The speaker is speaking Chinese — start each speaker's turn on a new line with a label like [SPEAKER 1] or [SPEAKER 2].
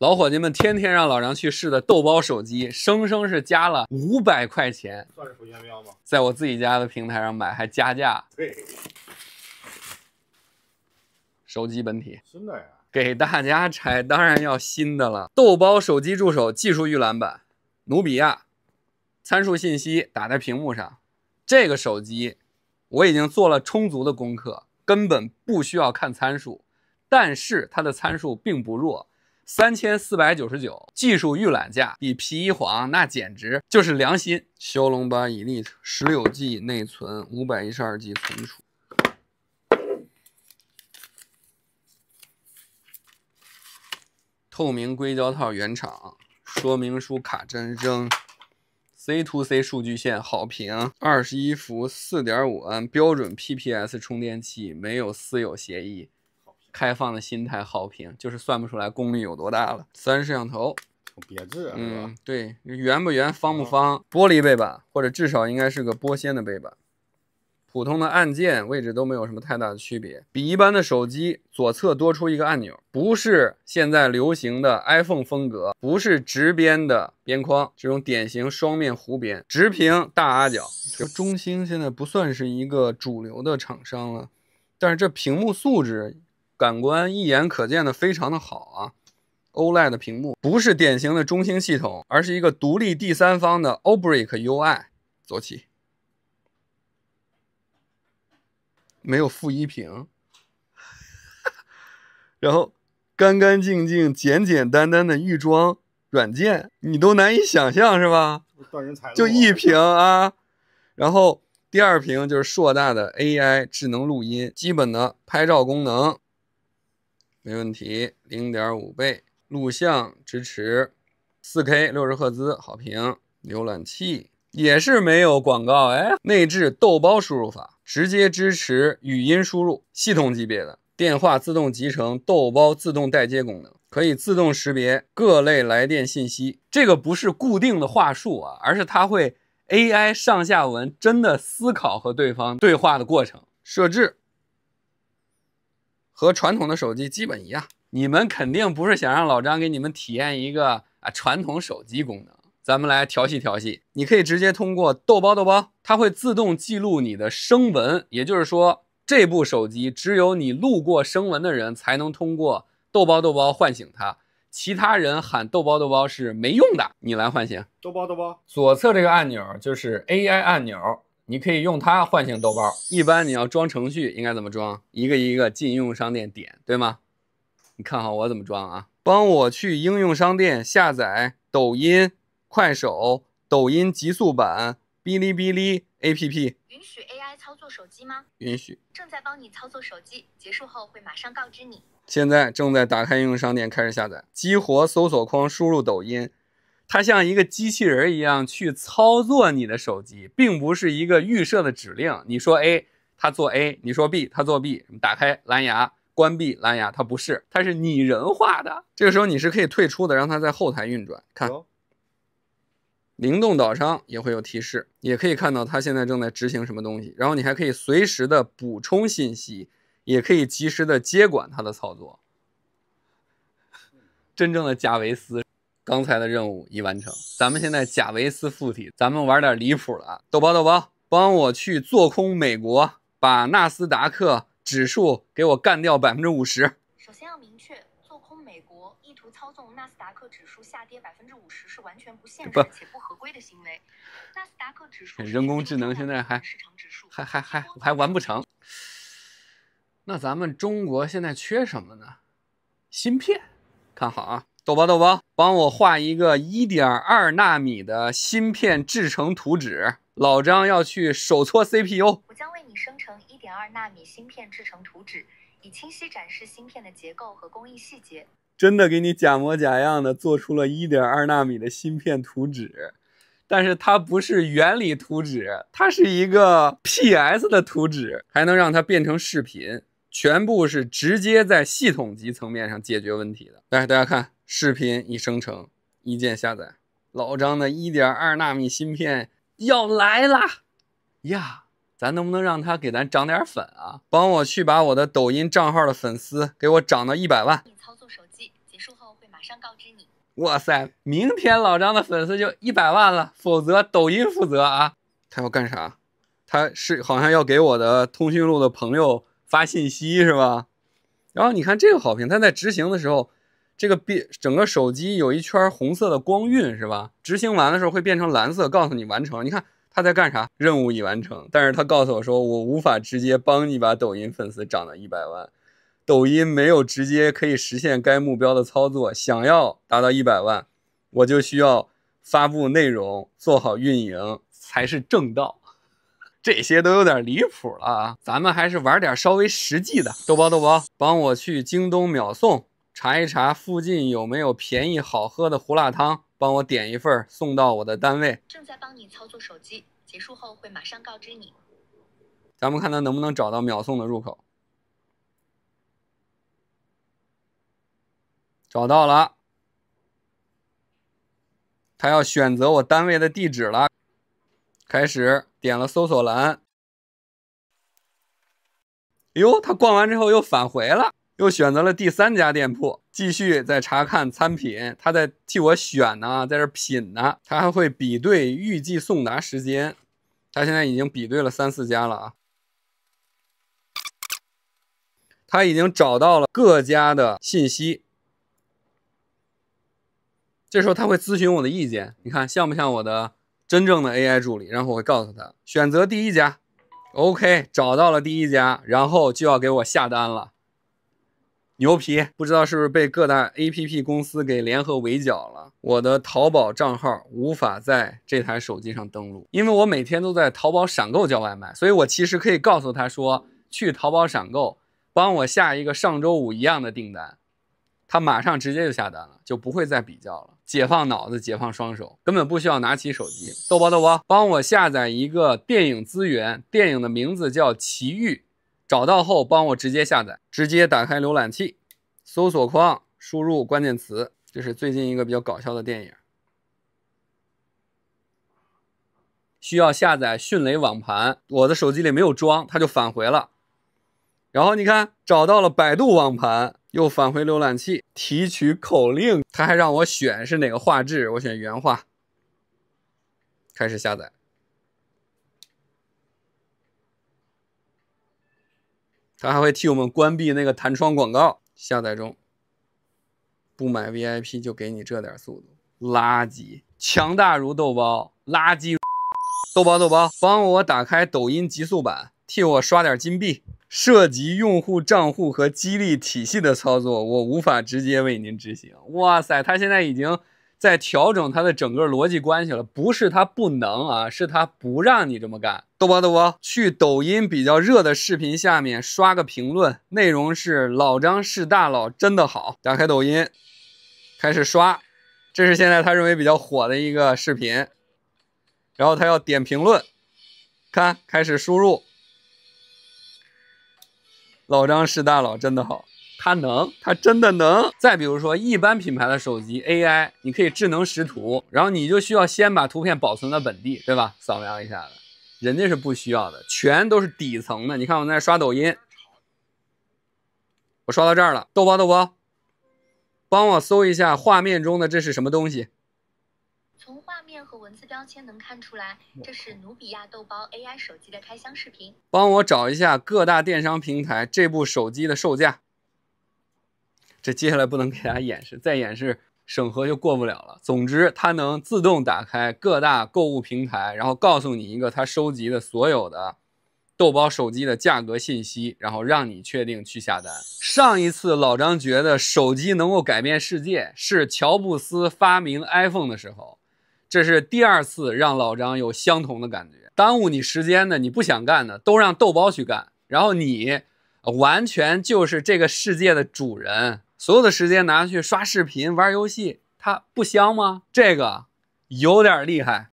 [SPEAKER 1] 老伙计们，天天让老梁去试的豆包手机，生生是加了五百块钱，算是限量吗？在我自己家的平台上买还加价。对，手机本体新的呀，给大家拆，当然要新的了。豆包手机助手技术预览版，努比亚，参数信息打在屏幕上。这个手机我已经做了充足的功课，根本不需要看参数，但是它的参数并不弱。三千四百九十九，技术预览价比皮一黄，那简直就是良心。骁龙八一零十六 G 内存，五百一十二 G 存储，透明硅胶套原厂，说明书卡针扔，C to C 数据线好评，二十一伏四点五安标准 PPS 充电器，没有私有协议。开放的心态，好评就是算不出来功率有多大了。三摄像头，别致，嗯，对，圆不圆，方不方，玻璃背板，或者至少应该是个玻纤的背板。普通的按键位置都没有什么太大的区别，比一般的手机左侧多出一个按钮，不是现在流行的 iPhone 风格，不是直边的边框，这种典型双面弧边，直屏大阿角。这中兴现在不算是一个主流的厂商了，但是这屏幕素质。感官一眼可见的非常的好啊，OLED 屏幕不是典型的中兴系统，而是一个独立第三方的 OBrick UI 走起，没有负一屏，然后干干净净、简简单单的预装软件，你都难以想象是吧？就一屏啊，然后第二屏就是硕大的 AI 智能录音，基本的拍照功能。没问题，零点五倍录像支持四 K 六十赫兹，好评。浏览器也是没有广告，哎，内置豆包输入法，直接支持语音输入。系统级别的电话自动集成豆包自动待接功能，可以自动识别各类来电信息。这个不是固定的话术啊，而是它会 AI 上下文真的思考和对方对话的过程。设置。和传统的手机基本一样，你们肯定不是想让老张给你们体验一个啊传统手机功能，咱们来调戏调戏。你可以直接通过豆包豆包，它会自动记录你的声纹，也就是说，这部手机只有你路过声纹的人才能通过豆包豆包唤醒它，其他人喊豆包豆包是没用的。你来唤醒豆包豆包，左侧这个按钮就是 AI 按钮。你可以用它唤醒豆包。一般你要装程序应该怎么装？一个一个进应用商店点，对吗？你看好我怎么装啊？帮我去应用商店下载抖音、快手、抖音极速版、哔哩哔哩 APP。允许 AI 操作手机吗？允许。正在帮你操作手机，结束后会马上告知你。现在正在打开应用商店开始下载。激活搜索框，输入抖音。它像一个机器人一样去操作你的手机，并不是一个预设的指令。你说 A，它做 A；你说 B，它做 B。什么？打开蓝牙，关闭蓝牙？它不是，它是拟人化的。这个时候你是可以退出的，让它在后台运转。看，灵动岛上也会有提示，也可以看到它现在正在执行什么东西。然后你还可以随时的补充信息，也可以及时的接管它的操作。真正的贾维斯。刚才的任务已完成，咱们现在贾维斯附体，咱们玩点离谱了。豆包，豆包，帮我去做空美国，把纳斯达克指数给我干掉百分之五十。首先要明确，做空美国意图操纵纳斯达克指数下跌百分之五十是完全不现实、且不合规的行为。纳斯达克指数，人工智能现在还还还还还完不成。那咱们中国现在缺什么呢？芯片，看好啊。抖吧抖吧，帮我画一个一点二纳米的芯片制成图纸。老张要去手搓 CPU。我将为你生成一点二纳米芯片制成图纸，以清晰展示芯片的结构和工艺细节。真的给你假模假样的做出了一点二纳米的芯片图纸，但是它不是原理图纸，它是一个 PS 的图纸，还能让它变成视频，全部是直接在系统级层面上解决问题的。来，大家看。视频已生成，一键下载。老张的一点二纳米芯片要来啦，呀，咱能不能让他给咱涨点粉啊？帮我去把我的抖音账号的粉丝给我涨到一百万。操作手机结束后会马上告知你。哇塞，明天老张的粉丝就一百万了，否则抖音负责啊。他要干啥？他是好像要给我的通讯录的朋友发信息是吧？然后你看这个好评，他在执行的时候。这个变整个手机有一圈红色的光晕是吧？执行完的时候会变成蓝色，告诉你完成。你看它在干啥？任务已完成。但是它告诉我说，我无法直接帮你把抖音粉丝涨到一百万，抖音没有直接可以实现该目标的操作。想要达到一百万，我就需要发布内容，做好运营才是正道。这些都有点离谱了啊！咱们还是玩点稍微实际的。豆包，豆包，帮我去京东秒送。查一查附近有没有便宜好喝的胡辣汤，帮我点一份送到我的单位。正在帮你操作手机，结束后会马上告知你。咱们看他能不能找到秒送的入口。找到了。他要选择我单位的地址了，开始点了搜索栏。哎呦，他逛完之后又返回了。又选择了第三家店铺，继续在查看餐品，他在替我选呢，在这品呢，他还会比对预计送达时间，他现在已经比对了三四家了啊，他已经找到了各家的信息。这时候他会咨询我的意见，你看像不像我的真正的 AI 助理？然后我会告诉他选择第一家，OK，找到了第一家，然后就要给我下单了。牛皮，不知道是不是被各大 A P P 公司给联合围剿了？我的淘宝账号无法在这台手机上登录，因为我每天都在淘宝闪购叫外卖，所以我其实可以告诉他说，去淘宝闪购，帮我下一个上周五一样的订单，他马上直接就下单了，就不会再比较了，解放脑子，解放双手，根本不需要拿起手机。豆包，豆包，帮我下载一个电影资源，电影的名字叫《奇遇》。找到后帮我直接下载，直接打开浏览器，搜索框输入关键词，这是最近一个比较搞笑的电影。需要下载迅雷网盘，我的手机里没有装，它就返回了。然后你看找到了百度网盘，又返回浏览器提取口令，它还让我选是哪个画质，我选原画。开始下载。它还会替我们关闭那个弹窗广告，下载中。不买 VIP 就给你这点速度，垃圾！强大如豆包，垃圾！豆包豆包，帮我打开抖音极速版，替我刷点金币。涉及用户账户和激励体系的操作，我无法直接为您执行。哇塞，它现在已经。在调整它的整个逻辑关系了，不是他不能啊，是他不让你这么干，懂包懂包，去抖音比较热的视频下面刷个评论，内容是“老张是大佬，真的好”。打开抖音，开始刷，这是现在他认为比较火的一个视频，然后他要点评论，看，开始输入，“老张是大佬，真的好”。它能，它真的能。再比如说，一般品牌的手机 AI，你可以智能识图，然后你就需要先把图片保存在本地，对吧？扫描一下子，人家是不需要的，全都是底层的。你看我在刷抖音，我刷到这儿了，豆包豆包，帮我搜一下画面中的这是什么东西？从画面和文字标签能看出来，这是努比亚豆包 AI 手机的开箱视频。帮我找一下各大电商平台这部手机的售价。这接下来不能给大家演示，再演示审核就过不了了。总之，它能自动打开各大购物平台，然后告诉你一个它收集的所有的豆包手机的价格信息，然后让你确定去下单。上一次老张觉得手机能够改变世界是乔布斯发明 iPhone 的时候，这是第二次让老张有相同的感觉。耽误你时间的，你不想干的，都让豆包去干，然后你完全就是这个世界的主人。所有的时间拿去刷视频、玩游戏，它不香吗？这个有点厉害。